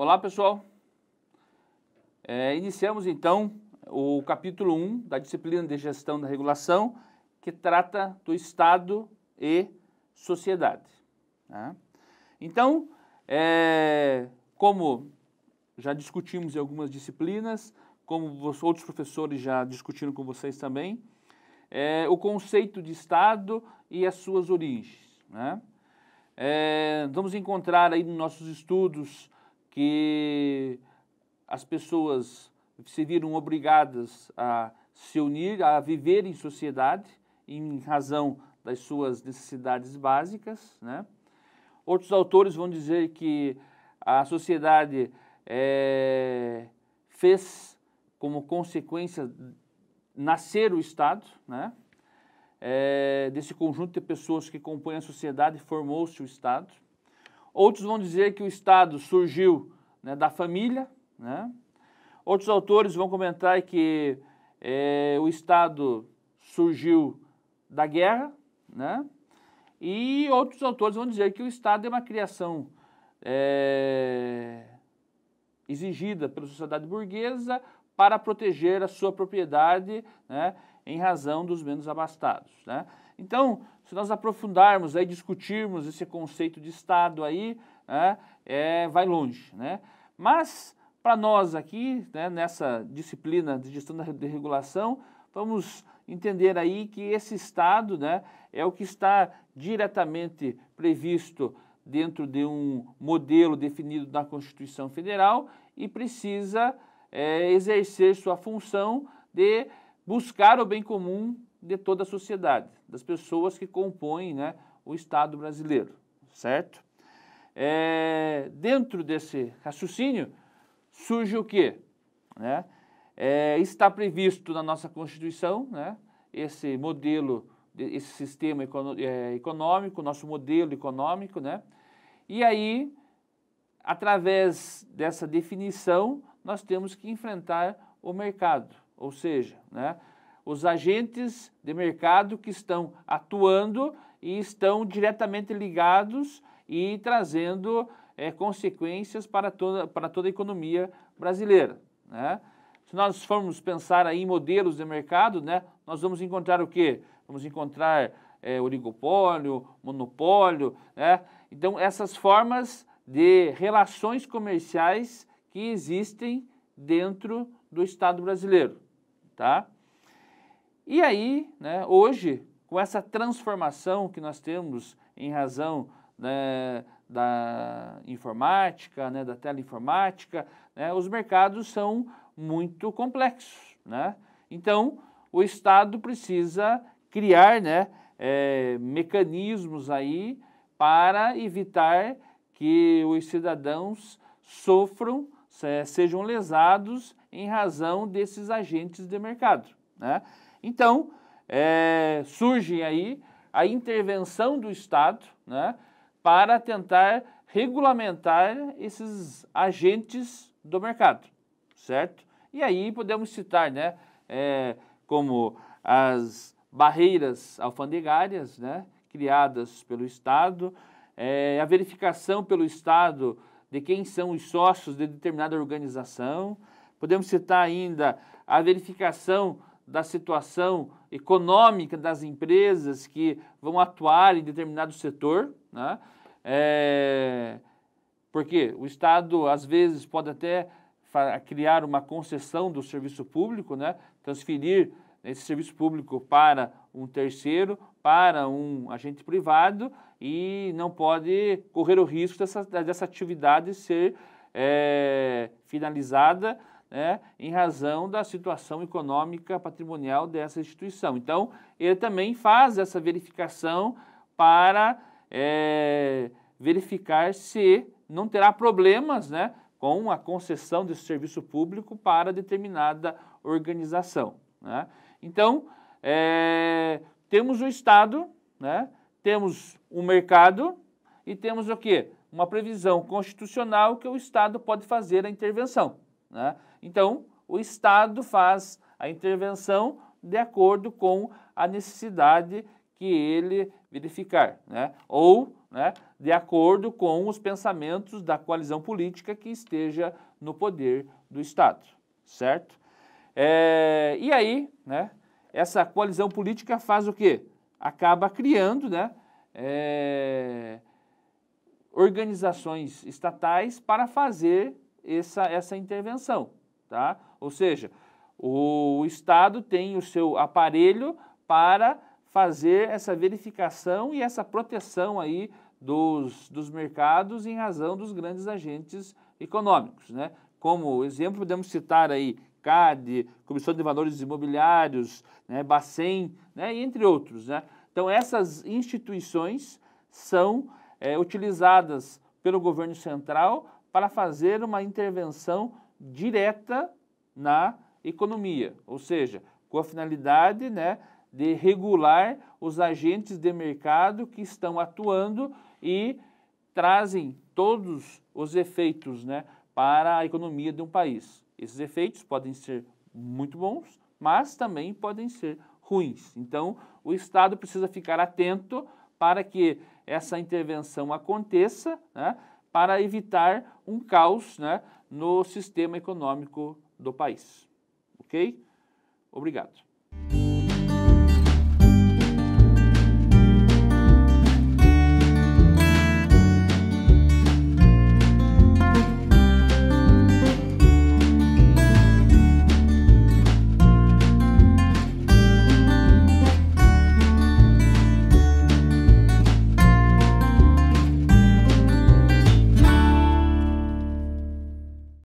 Olá, pessoal. É, iniciamos então o capítulo 1 da disciplina de gestão da regulação, que trata do Estado e sociedade. Né? Então, é, como já discutimos em algumas disciplinas, como outros professores já discutiram com vocês também, é, o conceito de Estado e as suas origens. Né? É, vamos encontrar aí nos nossos estudos que as pessoas se viram obrigadas a se unir, a viver em sociedade, em razão das suas necessidades básicas. Né? Outros autores vão dizer que a sociedade é, fez como consequência nascer o Estado, né? É, desse conjunto de pessoas que compõem a sociedade formou-se o Estado. Outros vão dizer que o Estado surgiu né, da família. Né? Outros autores vão comentar que é, o Estado surgiu da guerra. Né? E outros autores vão dizer que o Estado é uma criação é, exigida pela sociedade burguesa para proteger a sua propriedade né, em razão dos menos abastados. Né? Então, se nós aprofundarmos e discutirmos esse conceito de Estado aí, né, é, vai longe. Né? Mas, para nós aqui, né, nessa disciplina de gestão da regulação, vamos entender aí que esse Estado né, é o que está diretamente previsto dentro de um modelo definido na Constituição Federal e precisa é, exercer sua função de buscar o bem comum de toda a sociedade, das pessoas que compõem né, o Estado brasileiro, certo? É, dentro desse raciocínio surge o quê? Né? É, está previsto na nossa Constituição né, esse modelo, esse sistema é, econômico, nosso modelo econômico, né? E aí, através dessa definição, nós temos que enfrentar o mercado, ou seja, né, os agentes de mercado que estão atuando e estão diretamente ligados e trazendo é, consequências para toda, para toda a economia brasileira. Né? Se nós formos pensar aí em modelos de mercado, né, nós vamos encontrar o quê? Vamos encontrar é, oligopólio, monopólio, né? Então, essas formas de relações comerciais que existem dentro do Estado brasileiro tá? E aí, né, hoje, com essa transformação que nós temos em razão né, da informática, né, da teleinformática, né, os mercados são muito complexos. Né? Então, o Estado precisa criar né, é, mecanismos aí para evitar que os cidadãos sofram, sejam lesados em razão desses agentes de mercado. Né? Então, é, surge aí a intervenção do Estado né, para tentar regulamentar esses agentes do mercado, certo? E aí podemos citar, né, é, como as barreiras alfandegárias, né, criadas pelo Estado, é, a verificação pelo Estado de quem são os sócios de determinada organização, Podemos citar ainda a verificação da situação econômica das empresas que vão atuar em determinado setor, né? É, porque o Estado, às vezes, pode até criar uma concessão do serviço público, né? transferir esse serviço público para um terceiro, para um agente privado e não pode correr o risco dessa, dessa atividade ser é, finalizada né, em razão da situação econômica patrimonial dessa instituição. Então, ele também faz essa verificação para é, verificar se não terá problemas né, com a concessão desse serviço público para determinada organização. Né? Então, é, temos o Estado, né, temos o mercado e temos o quê? Uma previsão constitucional que o Estado pode fazer a intervenção. Né? Então, o Estado faz a intervenção de acordo com a necessidade que ele verificar, né? ou né, de acordo com os pensamentos da coalizão política que esteja no poder do Estado, certo? É, e aí, né, essa coalizão política faz o quê? Acaba criando né, é, organizações estatais para fazer essa, essa intervenção, tá? Ou seja, o Estado tem o seu aparelho para fazer essa verificação e essa proteção aí dos, dos mercados em razão dos grandes agentes econômicos, né? Como exemplo, podemos citar aí CAD, Comissão de Valores Imobiliários, né, Bacen, né, entre outros, né? Então, essas instituições são é, utilizadas pelo governo central para fazer uma intervenção direta na economia, ou seja, com a finalidade né, de regular os agentes de mercado que estão atuando e trazem todos os efeitos né, para a economia de um país. Esses efeitos podem ser muito bons, mas também podem ser ruins. Então, o Estado precisa ficar atento para que essa intervenção aconteça, né, para evitar um caos né, no sistema econômico do país. Ok? Obrigado.